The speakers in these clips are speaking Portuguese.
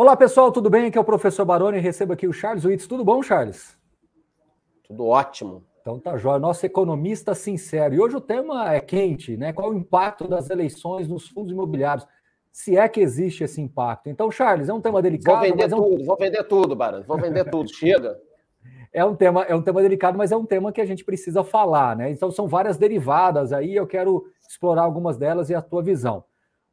Olá, pessoal, tudo bem? Aqui é o professor Baroni. Recebo aqui o Charles Witts. Tudo bom, Charles? Tudo ótimo. Então tá jóia. Nosso economista sincero. E hoje o tema é quente, né? Qual o impacto das eleições nos fundos imobiliários? Se é que existe esse impacto. Então, Charles, é um tema delicado. Vou vender é um... tudo, vou vender tudo, Baroni. Vou vender tudo. Chega. É um, tema, é um tema delicado, mas é um tema que a gente precisa falar, né? Então, são várias derivadas aí, eu quero explorar algumas delas e a tua visão.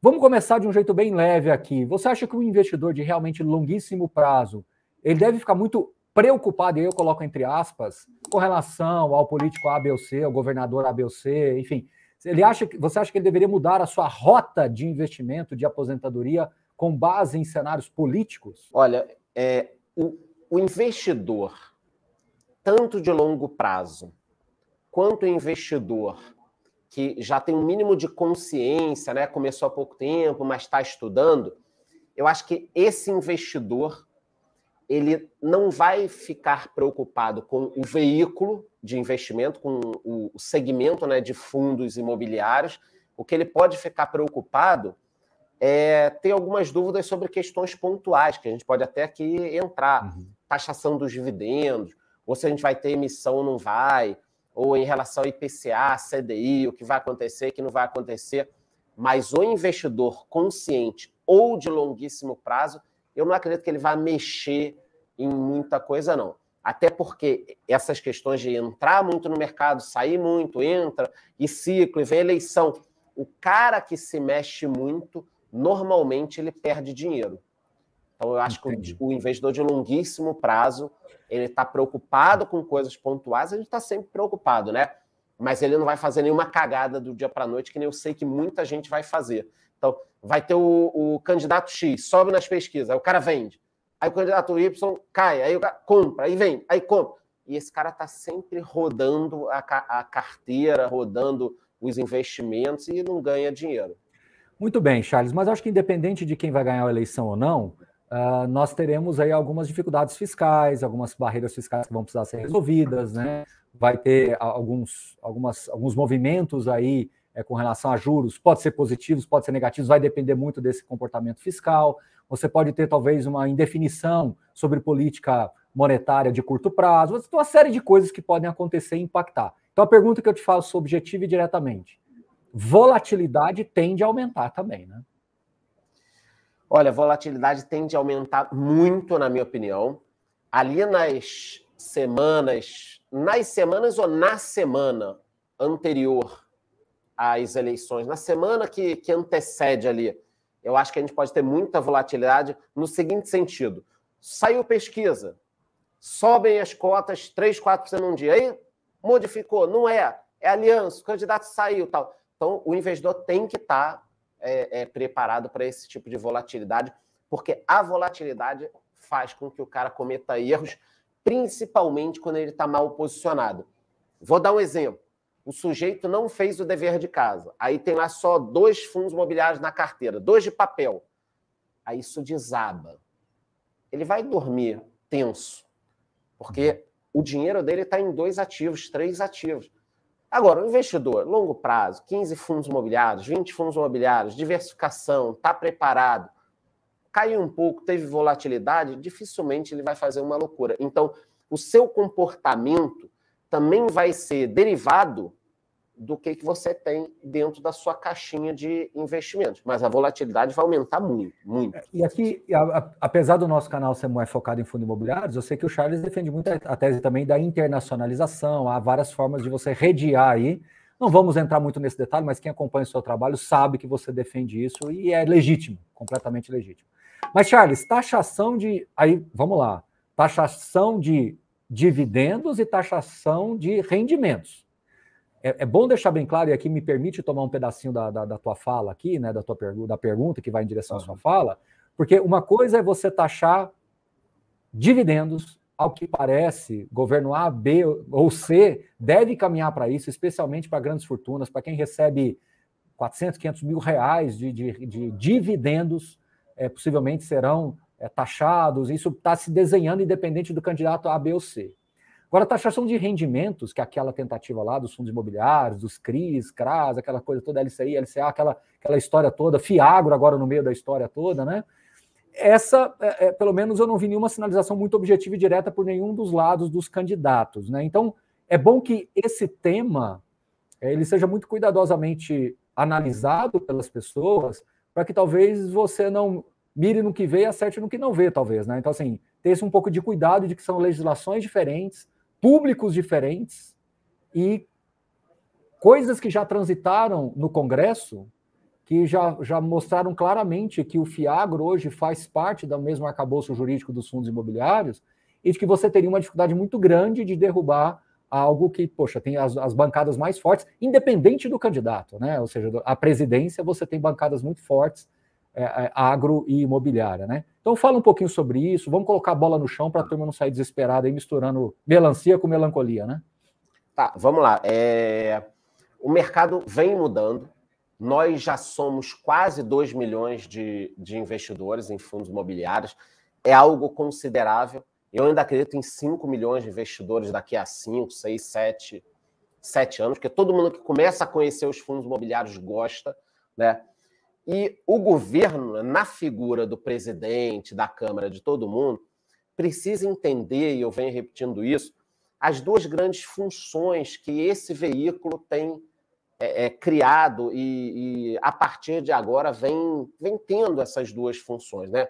Vamos começar de um jeito bem leve aqui. Você acha que um investidor de realmente longuíssimo prazo, ele deve ficar muito preocupado, e eu coloco entre aspas, com relação ao político A, B ou C, ao governador A, B ou C, enfim. Ele acha que, você acha que ele deveria mudar a sua rota de investimento, de aposentadoria, com base em cenários políticos? Olha, é, o, o investidor, tanto de longo prazo, quanto o investidor que já tem um mínimo de consciência, né? começou há pouco tempo, mas está estudando, eu acho que esse investidor ele não vai ficar preocupado com o veículo de investimento, com o segmento né, de fundos imobiliários. O que ele pode ficar preocupado é ter algumas dúvidas sobre questões pontuais, que a gente pode até aqui entrar. Uhum. Taxação dos dividendos, ou se a gente vai ter emissão ou não vai, ou em relação ao IPCA, CDI, o que vai acontecer, o que não vai acontecer, mas o investidor consciente ou de longuíssimo prazo, eu não acredito que ele vá mexer em muita coisa, não. Até porque essas questões de entrar muito no mercado, sair muito, entra, e ciclo, e vem eleição. O cara que se mexe muito, normalmente ele perde dinheiro. Então, eu acho Entendi. que o, o investidor de longuíssimo prazo, ele está preocupado com coisas pontuais, ele está sempre preocupado, né? Mas ele não vai fazer nenhuma cagada do dia para a noite, que nem eu sei que muita gente vai fazer. Então, vai ter o, o candidato X, sobe nas pesquisas, aí o cara vende. Aí o candidato Y cai, aí o cara compra, aí vem, aí compra. E esse cara está sempre rodando a, a carteira, rodando os investimentos e não ganha dinheiro. Muito bem, Charles, mas acho que independente de quem vai ganhar a eleição ou não, uh, nós teremos aí algumas dificuldades fiscais, algumas barreiras fiscais que vão precisar ser resolvidas, né? Vai ter alguns, algumas, alguns movimentos aí é, com relação a juros, pode ser positivos, pode ser negativos, vai depender muito desse comportamento fiscal. Você pode ter talvez uma indefinição sobre política monetária de curto prazo, uma série de coisas que podem acontecer e impactar. Então a pergunta que eu te faço objetiva e diretamente: volatilidade tende a aumentar também, né? Olha, volatilidade tende a aumentar muito, na minha opinião. Ali nas semanas, nas semanas ou na semana anterior às eleições, na semana que, que antecede ali, eu acho que a gente pode ter muita volatilidade no seguinte sentido: saiu pesquisa, sobem as cotas 3, 4% num dia, aí modificou, não é, é aliança, o candidato saiu tal. Então, o investidor tem que estar tá é, é, preparado para esse tipo de volatilidade, porque a volatilidade faz com que o cara cometa erros, principalmente quando ele está mal posicionado. Vou dar um exemplo. O sujeito não fez o dever de casa. Aí tem lá só dois fundos imobiliários na carteira, dois de papel. Aí isso desaba. Ele vai dormir tenso, porque o dinheiro dele está em dois ativos, três ativos. Agora, o investidor, longo prazo, 15 fundos imobiliários, 20 fundos imobiliários, diversificação, está preparado, caiu um pouco, teve volatilidade, dificilmente ele vai fazer uma loucura. Então, o seu comportamento também vai ser derivado do que, que você tem dentro da sua caixinha de investimentos. Mas a volatilidade vai aumentar muito, muito. É, e aqui, apesar do nosso canal ser mais é focado em fundos imobiliários, eu sei que o Charles defende muito a, a tese também da internacionalização, há várias formas de você rediar aí. Não vamos entrar muito nesse detalhe, mas quem acompanha o seu trabalho sabe que você defende isso e é legítimo, completamente legítimo. Mas, Charles, taxação de. Aí, vamos lá. Taxação de dividendos e taxação de rendimentos é, é, bom deixar bem claro, e aqui me permite tomar um pedacinho da, da, da tua fala aqui, né, da tua pergu da pergunta que vai em direção uhum. à sua fala, porque uma coisa é você taxar dividendos, ao que parece, governo A, B ou C deve caminhar para isso, especialmente para grandes fortunas, para quem recebe 400, 500 mil reais de, de, de dividendos, é, possivelmente serão é, taxados, isso está se desenhando independente do candidato A, B ou C. Agora, a taxação de rendimentos, que é aquela tentativa lá dos fundos imobiliários, dos CRIs, CRAS, aquela coisa toda, LCI, LCA, aquela, aquela história toda, Fiagro agora no meio da história toda, né? Essa, é, é, pelo menos, eu não vi nenhuma sinalização muito objetiva e direta por nenhum dos lados dos candidatos, né? Então, é bom que esse tema é, ele seja muito cuidadosamente analisado pelas pessoas, para que talvez você não mire no que vê e acerte no que não vê, talvez, né? Então, assim, ter esse um pouco de cuidado de que são legislações diferentes, públicos diferentes e coisas que já transitaram no Congresso, que já, já mostraram claramente que o Fiagro hoje faz parte do mesmo arcabouço jurídico dos fundos imobiliários e de que você teria uma dificuldade muito grande de derrubar algo que, poxa, tem as, as bancadas mais fortes, independente do candidato, né? Ou seja, a presidência você tem bancadas muito fortes é, é, agro e imobiliária, né? Então fala um pouquinho sobre isso, vamos colocar a bola no chão para a turma não sair desesperada aí misturando melancia com melancolia, né? Tá, vamos lá. É... O mercado vem mudando. Nós já somos quase 2 milhões de, de investidores em fundos imobiliários. É algo considerável. Eu ainda acredito em 5 milhões de investidores daqui a 5, 6, 7, 7 anos, porque todo mundo que começa a conhecer os fundos imobiliários gosta, né? E o governo, na figura do presidente, da Câmara, de todo mundo, precisa entender, e eu venho repetindo isso, as duas grandes funções que esse veículo tem é, é, criado e, e, a partir de agora, vem, vem tendo essas duas funções. Né?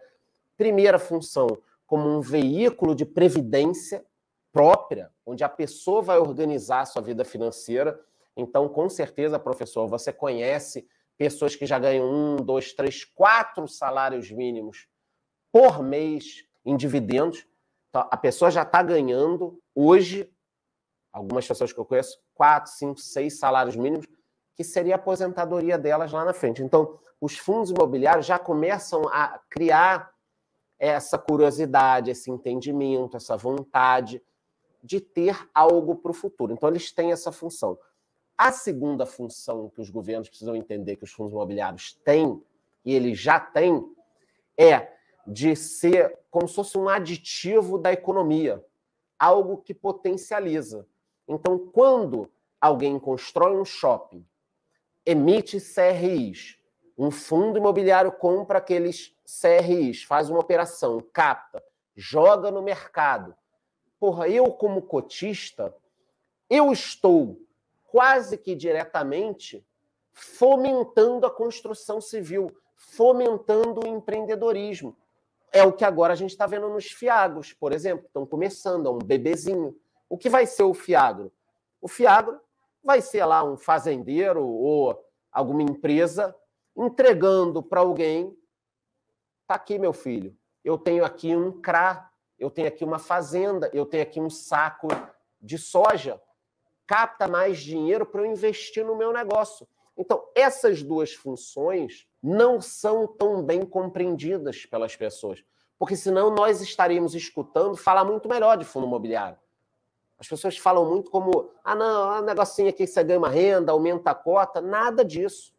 Primeira função, como um veículo de previdência própria, onde a pessoa vai organizar a sua vida financeira. Então, com certeza, professor, você conhece pessoas que já ganham um, dois, três, quatro salários mínimos por mês em dividendos. Então, a pessoa já está ganhando hoje, algumas pessoas que eu conheço, quatro, cinco, seis salários mínimos, que seria a aposentadoria delas lá na frente. Então, os fundos imobiliários já começam a criar essa curiosidade, esse entendimento, essa vontade de ter algo para o futuro. Então, eles têm essa função. A segunda função que os governos precisam entender que os fundos imobiliários têm, e eles já têm, é de ser como se fosse um aditivo da economia, algo que potencializa. Então, quando alguém constrói um shopping, emite CRIs, um fundo imobiliário compra aqueles CRIs, faz uma operação, capta, joga no mercado. Porra, eu como cotista, eu estou quase que diretamente fomentando a construção civil, fomentando o empreendedorismo. É o que agora a gente está vendo nos fiagros, por exemplo, estão começando, é um bebezinho. O que vai ser o fiagro? O fiagro vai ser lá um fazendeiro ou alguma empresa entregando para alguém: tá aqui, meu filho, eu tenho aqui um CRA, eu tenho aqui uma fazenda, eu tenho aqui um saco de soja capta mais dinheiro para eu investir no meu negócio. Então, essas duas funções não são tão bem compreendidas pelas pessoas, porque senão nós estaríamos escutando falar muito melhor de fundo imobiliário. As pessoas falam muito como, ah, não, é um negocinho aqui que você ganha uma renda, aumenta a cota, nada disso.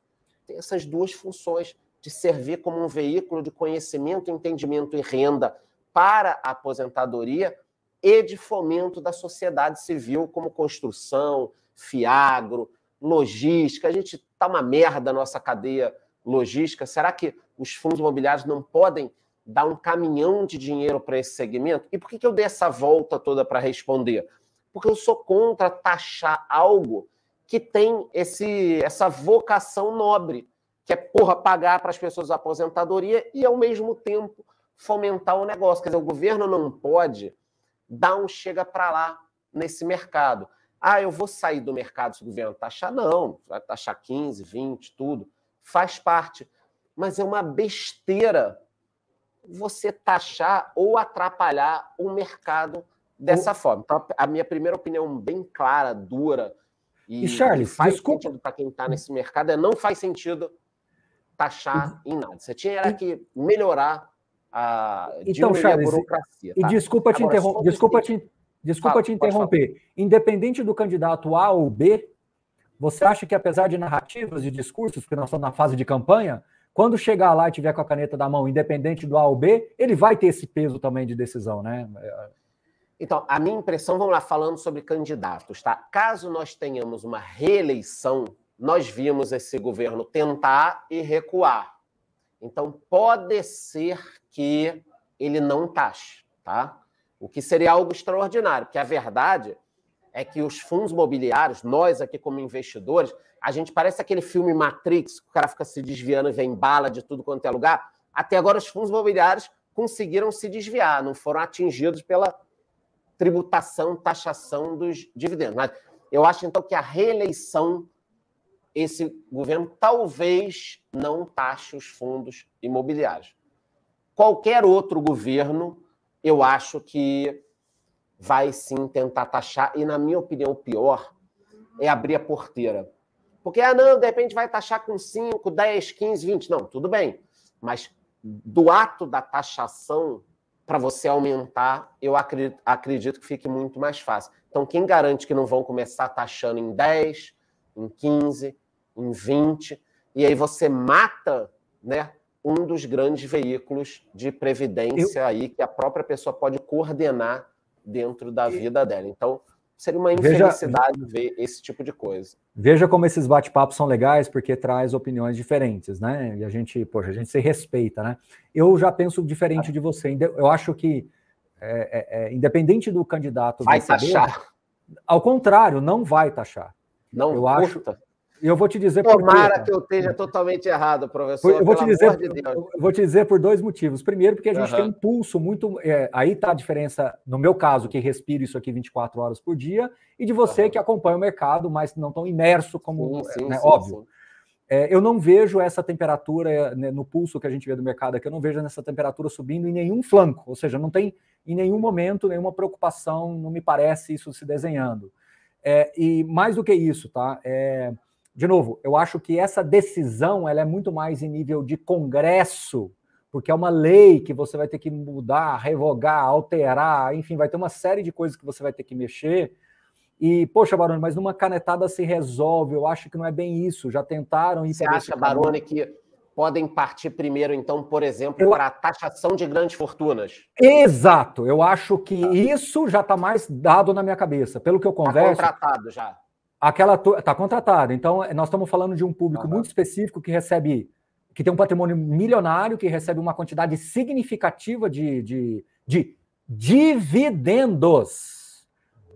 Tem essas duas funções de servir como um veículo de conhecimento, entendimento e renda para a aposentadoria, e de fomento da sociedade civil, como construção, fiagro, logística. A gente está uma merda a nossa cadeia logística. Será que os fundos imobiliários não podem dar um caminhão de dinheiro para esse segmento? E por que, que eu dei essa volta toda para responder? Porque eu sou contra taxar algo que tem esse, essa vocação nobre, que é porra, pagar para as pessoas a aposentadoria e, ao mesmo tempo, fomentar o negócio. Quer dizer, o governo não pode dá um chega para lá nesse mercado. Ah, eu vou sair do mercado se o governo taxar? Não, vai taxar 15, 20, tudo. Faz parte. Mas é uma besteira você taxar ou atrapalhar o mercado dessa o... forma. Então, a minha primeira opinião, bem clara, dura. E, e Charles, faz sentido Para quem está nesse mercado, é não faz sentido taxar em nada. Você tinha que melhorar a então, Charles, burocracia. E tá? desculpa te, desculpa te, desculpa fala, te interromper. Independente do candidato A ou B, você acha que apesar de narrativas, de discursos, porque nós estamos na fase de campanha, quando chegar lá e tiver com a caneta da mão, independente do A ou B, ele vai ter esse peso também de decisão, né? Então, a minha impressão, vamos lá, falando sobre candidatos, tá? Caso nós tenhamos uma reeleição, nós vimos esse governo tentar e recuar então, pode ser que ele não taxe, tá? O que seria algo extraordinário, porque a verdade é que os fundos imobiliários, nós aqui como investidores, a gente parece aquele filme Matrix, que o cara fica se desviando e vem bala de tudo quanto é lugar. Até agora, os fundos imobiliários conseguiram se desviar, não foram atingidos pela tributação, taxação dos dividendos. Mas eu acho, então, que a reeleição esse governo talvez não taxe os fundos imobiliários. Qualquer outro governo, eu acho que vai sim tentar taxar, e na minha opinião, o pior é abrir a porteira. Porque, ah, não, de repente vai taxar com 5, 10, 15, 20. Não, tudo bem. Mas do ato da taxação para você aumentar, eu acredito, acredito, que fique muito mais fácil. Então, quem garante que não vão começar taxando em 10, em 15, em 20, e aí você mata né, um dos grandes veículos de previdência eu... aí que a própria pessoa pode coordenar dentro da vida dela. Então, seria uma infelicidade veja, ver esse tipo de coisa. Veja como esses bate-papos são legais, porque traz opiniões diferentes, né? E a gente, poxa, a gente se respeita, né? Eu já penso diferente de você. Eu acho que, é, é, é independente do candidato... Vai taxar. Ao contrário, não vai taxar. Não eu curta. acho eu vou te dizer Tomara por quê, que eu esteja totalmente errado, professor. Eu vou, te dizer, de eu vou te dizer por dois motivos. Primeiro, porque a gente uhum. tem um pulso muito. É, aí está a diferença, no meu caso, que respiro isso aqui 24 horas por dia, e de você uhum. que acompanha o mercado, mas não tão imerso como. Sim, é, sim, né, sim, óbvio. É, eu não vejo essa temperatura né, no pulso que a gente vê do mercado aqui, eu não vejo essa temperatura subindo em nenhum flanco, ou seja, não tem em nenhum momento nenhuma preocupação, não me parece isso se desenhando. É, e mais do que isso, tá? É, de novo, eu acho que essa decisão ela é muito mais em nível de Congresso, porque é uma lei que você vai ter que mudar, revogar, alterar, enfim, vai ter uma série de coisas que você vai ter que mexer. E, poxa, Barone, mas numa canetada se resolve, eu acho que não é bem isso. Já tentaram ir Você acha, Barone, que podem partir primeiro, então, por exemplo, eu... para a taxação de grandes fortunas. Exato, eu acho que isso já está mais dado na minha cabeça. Pelo que eu tá converso. Tá contratado já. Aquela está contratada. Então, eh, nós estamos falando de um público uhum. muito específico que recebe, que tem um patrimônio milionário, que recebe uma quantidade significativa de, de, de dividendos.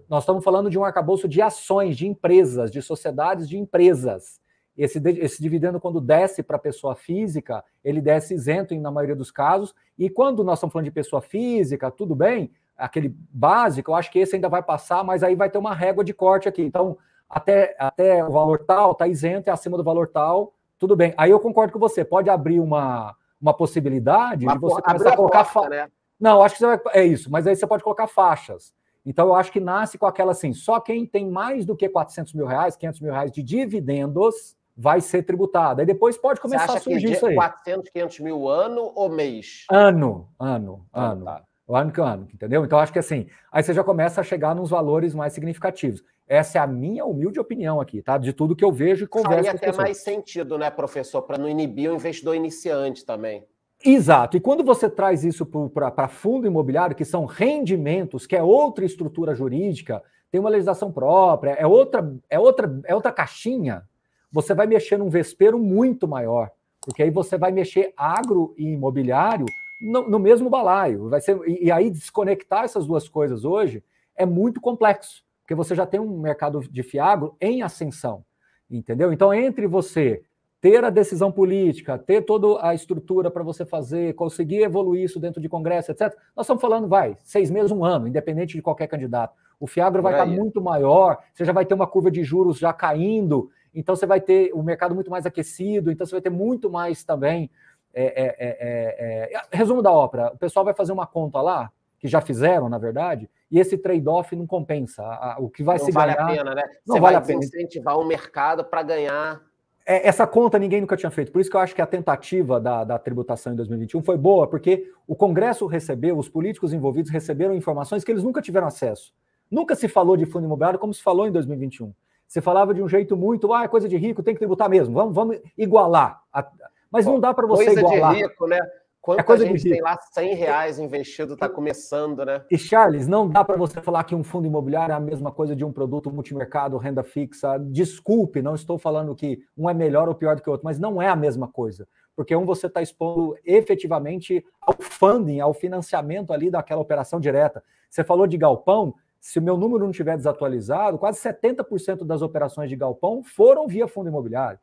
Nós estamos falando de um arcabouço de ações, de empresas, de sociedades de empresas. Esse, esse dividendo, quando desce para a pessoa física, ele desce isento na maioria dos casos. E quando nós estamos falando de pessoa física, tudo bem, aquele básico, eu acho que esse ainda vai passar, mas aí vai ter uma régua de corte aqui. Então, até, até o valor tal, está isento, é acima do valor tal, tudo bem. Aí eu concordo com você, pode abrir uma, uma possibilidade de você começar a colocar. Porta, né? Não, acho que vai... é isso, mas aí você pode colocar faixas. Então eu acho que nasce com aquela assim: só quem tem mais do que 400 mil reais, 500 mil reais de dividendos vai ser tributado. Aí depois pode começar a é surgir que isso aí. 400, 500 mil ano ou mês? Ano, ano, ah, ano. Tá. É o Ano que é ano, entendeu? Então acho que assim, aí você já começa a chegar nos valores mais significativos. Essa é a minha humilde opinião aqui, tá? De tudo que eu vejo e converso Faria com até mais sentido, né, professor, para não inibir o investidor iniciante também. Exato. E quando você traz isso para fundo imobiliário, que são rendimentos, que é outra estrutura jurídica, tem uma legislação própria, é outra, é outra, é outra caixinha, você vai mexer num vespeiro muito maior, porque aí você vai mexer agro e imobiliário no, no mesmo balaio. Vai ser, e, e aí desconectar essas duas coisas hoje é muito complexo porque você já tem um mercado de fiagro em ascensão, entendeu? Então, entre você ter a decisão política, ter toda a estrutura para você fazer, conseguir evoluir isso dentro de congresso, etc. Nós estamos falando, vai, seis meses, um ano, independente de qualquer candidato. O Fiagro vai estar tá muito maior, você já vai ter uma curva de juros já caindo, então você vai ter o mercado muito mais aquecido, então você vai ter muito mais também. É, é, é, é, é resumo da ópera: o pessoal vai fazer uma conta lá, que já fizeram, na verdade, e esse trade-off não compensa. O que vai não se vale ganhar... Não vale a pena, né? Não Você vale a pena. incentivar o mercado para ganhar... É, essa conta ninguém nunca tinha feito. Por isso que eu acho que a tentativa da, da tributação em 2021 foi boa, porque o Congresso recebeu, os políticos envolvidos receberam informações que eles nunca tiveram acesso. Nunca se falou de fundo imobiliário como se falou em 2021. Você falava de um jeito muito, ah, é coisa de rico, tem que tributar mesmo, vamos, vamos igualar. A... Mas não dá para você coisa igualar. Coisa de rico, né? Quanta é coisa gente que... tem lá 100 reais investido, está começando, né? E Charles, não dá para você falar que um fundo imobiliário é a mesma coisa de um produto multimercado, renda fixa. Desculpe, não estou falando que um é melhor ou pior do que o outro, mas não é a mesma coisa. Porque um você está expondo efetivamente ao funding, ao financiamento ali daquela operação direta. Você falou de galpão, se o meu número não estiver desatualizado, quase 70% das operações de galpão foram via fundo imobiliário.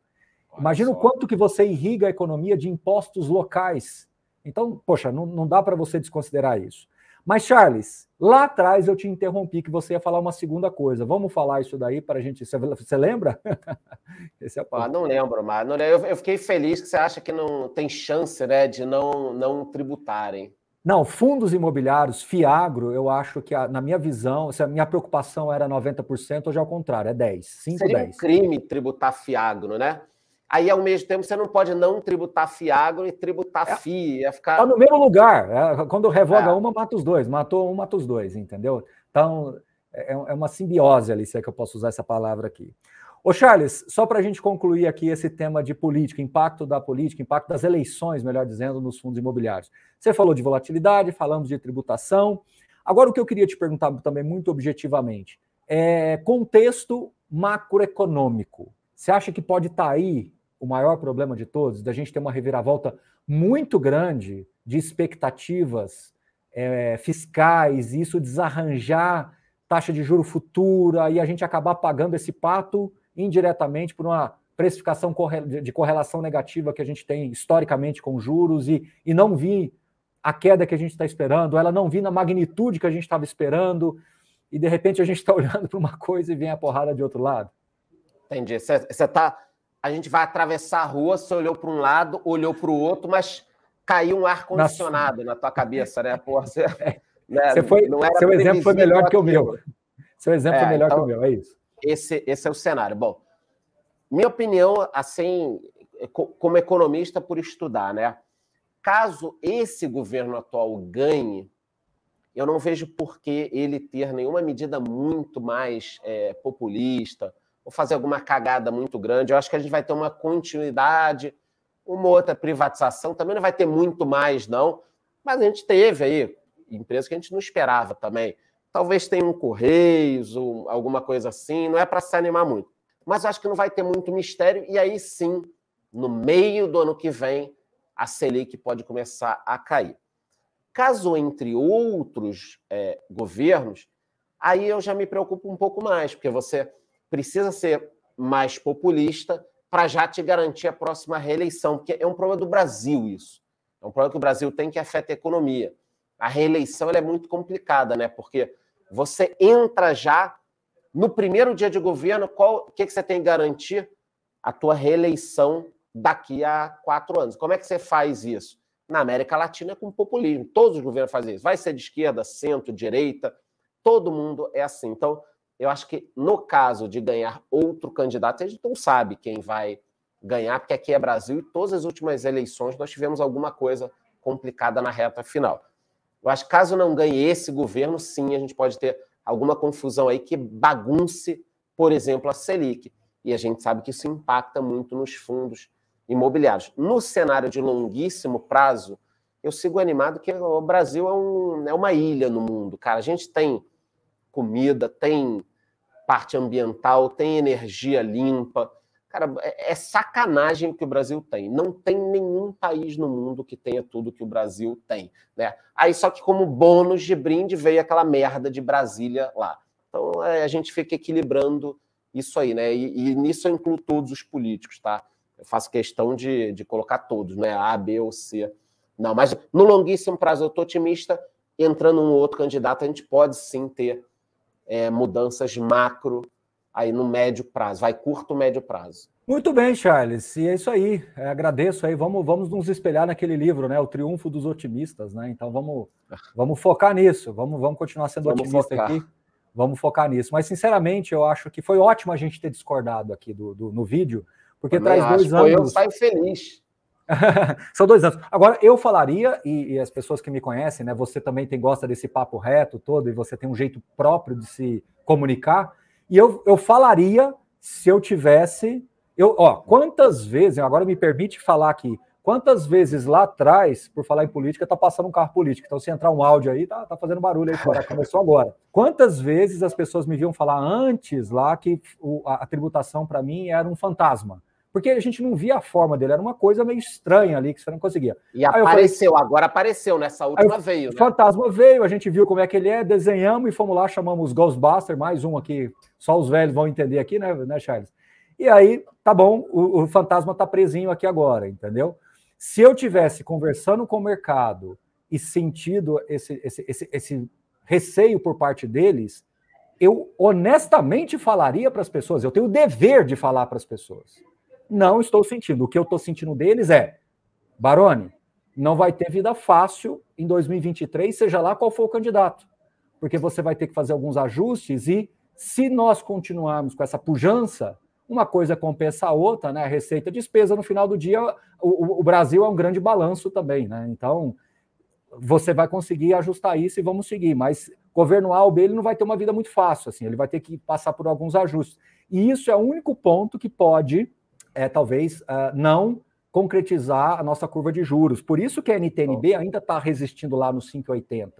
Imagina o quanto que você irriga a economia de impostos locais então, poxa, não, não dá para você desconsiderar isso. Mas, Charles, lá atrás eu te interrompi que você ia falar uma segunda coisa. Vamos falar isso daí para a gente. Você lembra? Esse é ah, não lembro, mas eu, fiquei feliz que você acha que não tem chance né, de não, não tributarem. Não, fundos imobiliários, Fiagro, eu acho que, a, na minha visão, se a minha preocupação era 90%, hoje ao é contrário, é 10, 5, Seria 10. um crime tributar Fiagro, né? Aí, ao mesmo tempo, você não pode não tributar Fiagro e tributar é, FII. Está ficar... Tá no mesmo lugar. É, quando revoga é. uma, mata os dois. Matou um, mata os dois, entendeu? Então, é, é, é uma simbiose ali, se é que eu posso usar essa palavra aqui. Ô, Charles, só para a gente concluir aqui esse tema de política, impacto da política, impacto das eleições, melhor dizendo, nos fundos imobiliários. Você falou de volatilidade, falamos de tributação. Agora, o que eu queria te perguntar também, muito objetivamente, é contexto macroeconômico. Você acha que pode estar tá aí o maior problema de todos, da gente ter uma reviravolta muito grande de expectativas é, fiscais, e isso desarranjar taxa de juro futura e a gente acabar pagando esse pato indiretamente por uma precificação de correlação negativa que a gente tem historicamente com juros e, e não vi a queda que a gente está esperando, ela não vi na magnitude que a gente estava esperando e de repente a gente está olhando para uma coisa e vem a porrada de outro lado. Entendi. Você está a gente vai atravessar a rua, você olhou para um lado, olhou para o outro, mas caiu um ar-condicionado na tua cabeça, né? Porra, você, é. né? Você foi, seu exemplo foi é, melhor que o meu. Seu exemplo é, foi melhor então, que o meu, é isso. Esse, esse é o cenário. Bom, minha opinião, assim, como economista por estudar, né? Caso esse governo atual ganhe, eu não vejo por que ele ter nenhuma medida muito mais é, populista, ou fazer alguma cagada muito grande. Eu acho que a gente vai ter uma continuidade, uma outra privatização. Também não vai ter muito mais, não. Mas a gente teve aí empresa que a gente não esperava também. Talvez tenha um Correios, ou alguma coisa assim. Não é para se animar muito. Mas eu acho que não vai ter muito mistério. E aí sim, no meio do ano que vem, a Selic pode começar a cair. Caso entre outros é, governos, aí eu já me preocupo um pouco mais, porque você precisa ser mais populista para já te garantir a próxima reeleição, porque é um problema do Brasil isso. É um problema que o Brasil tem que afeta a economia. A reeleição é muito complicada, né? Porque você entra já no primeiro dia de governo, qual que, que você tem que garantir? A tua reeleição daqui a quatro anos. Como é que você faz isso? Na América Latina é com populismo. Todos os governos fazem isso. Vai ser de esquerda, centro, direita, todo mundo é assim. Então, eu acho que no caso de ganhar outro candidato, a gente não sabe quem vai ganhar, porque aqui é Brasil e todas as últimas eleições nós tivemos alguma coisa complicada na reta final. Eu acho que caso não ganhe esse governo, sim, a gente pode ter alguma confusão aí que bagunce, por exemplo, a Selic. E a gente sabe que isso impacta muito nos fundos imobiliários. No cenário de longuíssimo prazo, eu sigo animado que o Brasil é, um, é uma ilha no mundo, cara. A gente tem comida, tem parte ambiental, tem energia limpa. Cara, é, é sacanagem o que o Brasil tem. Não tem nenhum país no mundo que tenha tudo que o Brasil tem, né? Aí só que como bônus de brinde veio aquela merda de Brasília lá. Então é, a gente fica equilibrando isso aí, né? E, e nisso eu incluo todos os políticos, tá? Eu faço questão de, de colocar todos, né? A, B ou C. Não, mas no longuíssimo prazo eu estou otimista. Entrando um outro candidato, a gente pode sim ter é, mudanças macro aí no médio prazo, vai curto, médio prazo. Muito bem, Charles, e é isso aí, é, agradeço aí, vamos, vamos nos espelhar naquele livro, né, O Triunfo dos Otimistas, né, então vamos, vamos focar nisso, vamos, vamos continuar sendo vamos otimista focar. aqui, vamos focar nisso, mas sinceramente eu acho que foi ótimo a gente ter discordado aqui do, do no vídeo, porque Também traz dois anos... Eu saio feliz. São dois anos. Agora, eu falaria, e, e, as pessoas que me conhecem, né? Você também tem, gosta desse papo reto todo, e você tem um jeito próprio de se comunicar. E eu, eu falaria se eu tivesse. Eu, ó, quantas vezes, agora me permite falar aqui, quantas vezes lá atrás, por falar em política, tá passando um carro político. Então, se entrar um áudio aí, tá, tá fazendo barulho aí fora, começou agora. Quantas vezes as pessoas me viam falar antes lá que o, a, a tributação para mim era um fantasma? porque a gente não via a forma dele, era uma coisa meio estranha ali que você não conseguia. E aí apareceu, falei, agora apareceu, nessa né? última aí, veio. Né? Fantasma veio, a gente viu como é que ele é, desenhamos e fomos lá, chamamos Ghostbuster, mais um aqui, só os velhos vão entender aqui, né, né Charles? E aí, tá bom, o, o fantasma tá presinho aqui agora, entendeu? Se eu tivesse conversando com o mercado e sentido esse, esse, esse, esse receio por parte deles, eu honestamente falaria para as pessoas, eu tenho o dever de falar para as pessoas não estou sentindo. O que eu estou sentindo deles é, Barone, não vai ter vida fácil em 2023, seja lá qual for o candidato, porque você vai ter que fazer alguns ajustes e se nós continuarmos com essa pujança, uma coisa compensa a outra, né? A receita, a despesa, no final do dia, o, o Brasil é um grande balanço também, né? Então, você vai conseguir ajustar isso e vamos seguir, mas governo A ou B, ele não vai ter uma vida muito fácil, assim, ele vai ter que passar por alguns ajustes. E isso é o único ponto que pode é talvez uh, não concretizar a nossa curva de juros. Por isso que a NTNB ainda está resistindo lá no 5,80.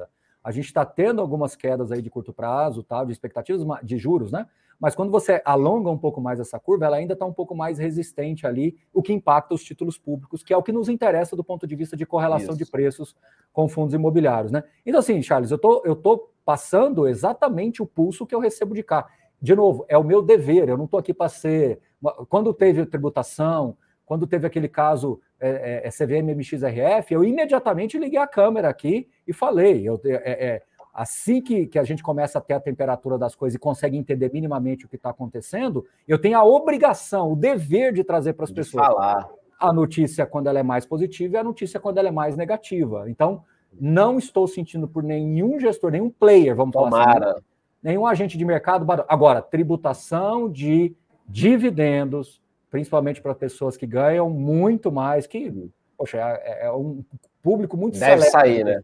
A gente está tendo algumas quedas aí de curto prazo, tá, de expectativas de juros, né? Mas quando você alonga um pouco mais essa curva, ela ainda está um pouco mais resistente ali, o que impacta os títulos públicos, que é o que nos interessa do ponto de vista de correlação isso. de preços com fundos imobiliários, né? Então, assim, Charles, eu tô, eu tô passando exatamente o pulso que eu recebo de cá. De novo, é o meu dever, eu não estou aqui para ser quando teve tributação, quando teve aquele caso é, é, é CVM MXRF, eu imediatamente liguei a câmera aqui e falei. Eu, é, é, é, assim que, que a gente começa a ter a temperatura das coisas e consegue entender minimamente o que está acontecendo, eu tenho a obrigação, o dever de trazer para as pessoas falar. a notícia quando ela é mais positiva e a notícia quando ela é mais negativa. Então, não estou sentindo por nenhum gestor, nenhum player, vamos Tomara. falar assim, né? nenhum agente de mercado. Agora, tributação de dividendos, principalmente para pessoas que ganham muito mais, que poxa, é, é, é um público muito Deve seleto. sair, né?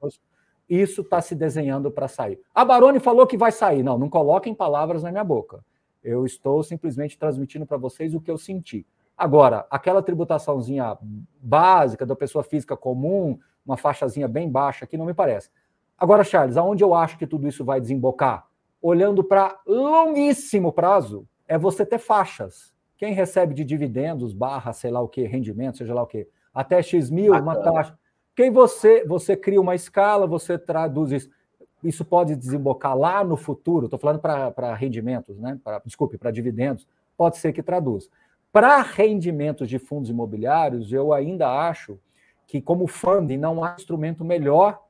Isso está se desenhando para sair. A Baroni falou que vai sair. Não, não coloquem palavras na minha boca. Eu estou simplesmente transmitindo para vocês o que eu senti. Agora, aquela tributaçãozinha básica da pessoa física comum, uma faixazinha bem baixa aqui, não me parece. Agora, Charles, aonde eu acho que tudo isso vai desembocar? Olhando para longuíssimo prazo, é você ter faixas. Quem recebe de dividendos, barra, sei lá o que, rendimento, seja lá o que, até X mil, Bacana. uma taxa. Quem você, você cria uma escala, você traduz isso. Isso pode desembocar lá no futuro, estou falando para rendimentos, né? Pra, desculpe, para dividendos, pode ser que traduz. Para rendimentos de fundos imobiliários, eu ainda acho que, como funding, não há instrumento melhor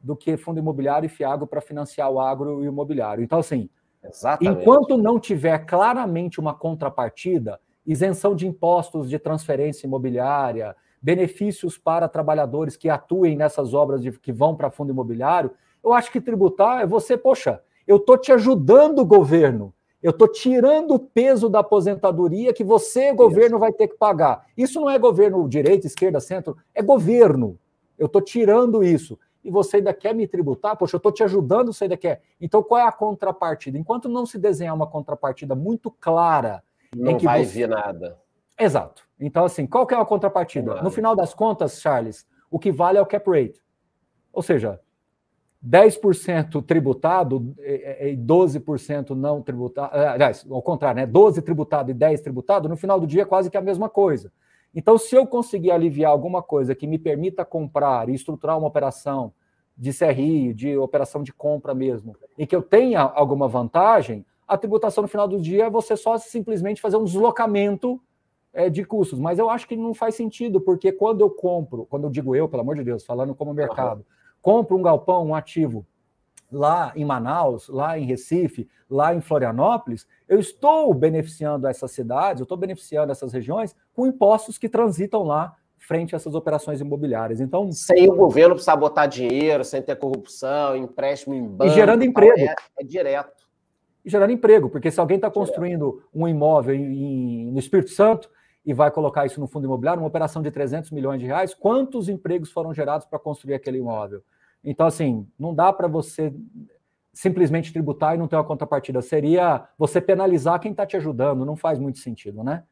do que fundo imobiliário e fiago para financiar o agro e o imobiliário. Então, assim, Exatamente. Enquanto não tiver claramente uma contrapartida, isenção de impostos de transferência imobiliária, benefícios para trabalhadores que atuem nessas obras de, que vão para fundo imobiliário, eu acho que tributar é você, poxa, eu estou te ajudando, governo, eu estou tirando o peso da aposentadoria que você, governo, vai ter que pagar. Isso não é governo direita, esquerda, centro, é governo. Eu estou tirando isso e você ainda quer me tributar? Poxa, eu estou te ajudando, você ainda quer. Então, qual é a contrapartida? Enquanto não se desenhar uma contrapartida muito clara. Não vai você... vir nada. Exato. Então, assim, qual que é a contrapartida? Claro. No final das contas, Charles, o que vale é o cap rate. Ou seja, 10% tributado é, é, é, e 12% não tributado. Aliás, ao contrário, né? 12 tributado e 10 tributado, no final do dia é quase que a mesma coisa. Então, se eu conseguir aliviar alguma coisa que me permita comprar e estruturar uma operação de CRI, de operação de compra mesmo, e que eu tenha alguma vantagem, a tributação no final do dia é você só simplesmente fazer um deslocamento é, de custos. Mas eu acho que não faz sentido, porque quando eu compro, quando eu digo eu, pelo amor de Deus, falando como mercado, compro um galpão, um ativo, lá em Manaus, lá em Recife, lá em Florianópolis, eu estou beneficiando essas cidades, eu estou beneficiando essas regiões com impostos que transitam lá frente a essas operações imobiliárias. Então, sem o governo sabotar dinheiro, sem ter corrupção, empréstimo em banco, e gerando emprego, é, é direto. E gerando emprego, porque se alguém está construindo um imóvel em, no Espírito Santo e vai colocar isso no fundo imobiliário, uma operação de 300 milhões de reais, quantos empregos foram gerados para construir aquele imóvel? É então, assim, não dá para você simplesmente tributar e não ter uma contrapartida. Seria você penalizar quem está te ajudando, não faz muito sentido, né?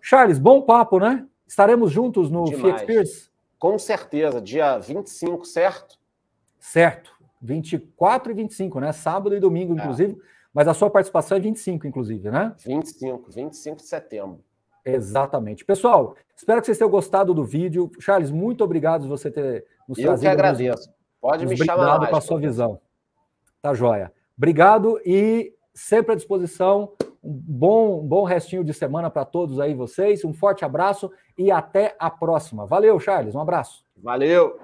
Charles, bom papo, né? Estaremos juntos no Fiat Com certeza, dia 25, certo? Certo, 24 e 25, né? Sábado e domingo, é. inclusive. É. Mas a sua participação é 25, inclusive, né? 25, 25 de setembro. Exatamente. Pessoal, espero que vocês tenham gostado do vídeo. Charles, muito obrigado por você ter nos Eu trazido. Eu que agradeço. Pode me chamar mais. Obrigado pela sua visão. Tá joia. Obrigado e sempre à disposição. Um bom, bom restinho de semana para todos aí vocês. Um forte abraço e até a próxima. Valeu, Charles. Um abraço. Valeu.